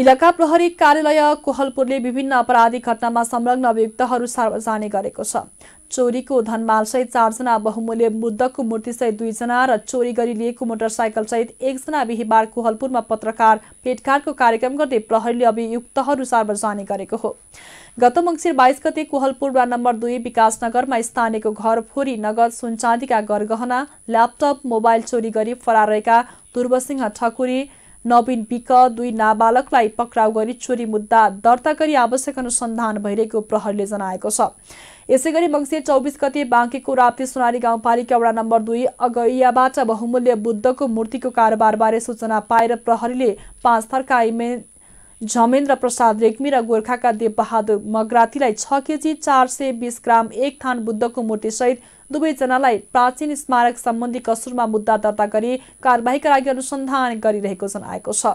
इलाका प्रहरी कार्यालय कोहलपुरले विभिन्न अपराधिक घटनामा संलग्न अभियुक्तहरू सार्वजनिक गरेको छ चोरीको धनमालसहित चारजना बहुमूल्य मुद्दकको मूर्तिसहित दुईजना र चोरी गरी लिएको मोटरसाइकलसहित एकजना बिहिबार कोहलपुरमा पत्रकार भेटघाटको कार्यक्रम गर्दै प्रहरीले अभियुक्तहरू सार्वजनिक गरेको हो गत मङ्सिर बाइस गते कोहलपुर वार्ड नम्बर दुई विकासनगरमा स्थानीयको घर फोरी नगद सुनचाँदीका गरगहना ल्यापटप मोबाइल चोरी गरी फरार रहेका दुर्वसिंह ठकुरी नवीन विक दुई नाबालकलाई पक्राउ गरी चोरी मुद्दा दर्ता गरी आवश्यक अनुसन्धान भइरहेको प्रहरीले जनाएको छ यसै गरी मङ्सिर चौबिस गते बाँकेको राप्ती सोनारी गाउँपालिका वडा नम्बर दुई अगैयाबाट बहुमूल्य बुद्धको मूर्तिको कारोबारबारे सूचना पाएर प्रहरीले पाँच थरका इमे झमेन्द्र प्रसाद रेग्मी र गोर्खाका देवबहादुर मगरातीलाई छ केजी चार सय बिस ग्राम एक थान बुद्धको मूर्तिसहित दुवैजनालाई प्राचीन स्मारक सम्बन्धी कसुरमा मुद्दा दर्ता गरी कारवाहीका लागि अनुसन्धान गरिरहेको जनाएको छ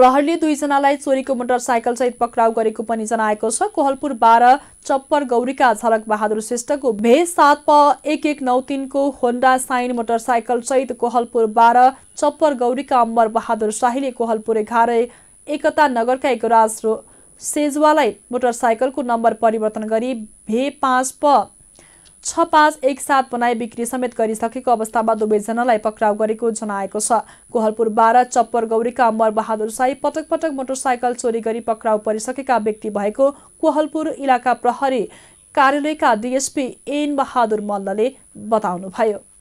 प्रहरले दुईजनालाई चोरीको मोटरसाइकल सहित पक्राउ गरेको पनि जनाएको छ कोहलपुर बाह्र चप्पर गौरीका झलक बहादुर श्रेष्ठको भे सात प एक एक नौ तिनको होन्डा साइन मोटरसाइकल सहित कोहलपुर बाह्र चप्पर गौरीका अम्बर बहादुर शाहीले कोहलपुर एघार एकता नगरका एकराज सेजवालाई मोटरसाइकलको नम्बर परिवर्तन गरी भे पाँच प छ पाँच एक सात बनाई बिक्री समेत गरिसकेको अवस्थामा दुवैजनालाई पक्राउ गरेको जनाएको छ कोहलपुर बाह्र चप्पर गौरीका अमर बहादुर साई पटक पटक मोटरसाइकल चोरी गरी पक्राउ परिसकेका व्यक्ति भएको कोहलपुर इलाका प्रहरी कार्यालयका डिएसपी एन बहादुर मल्लले बताउनुभयो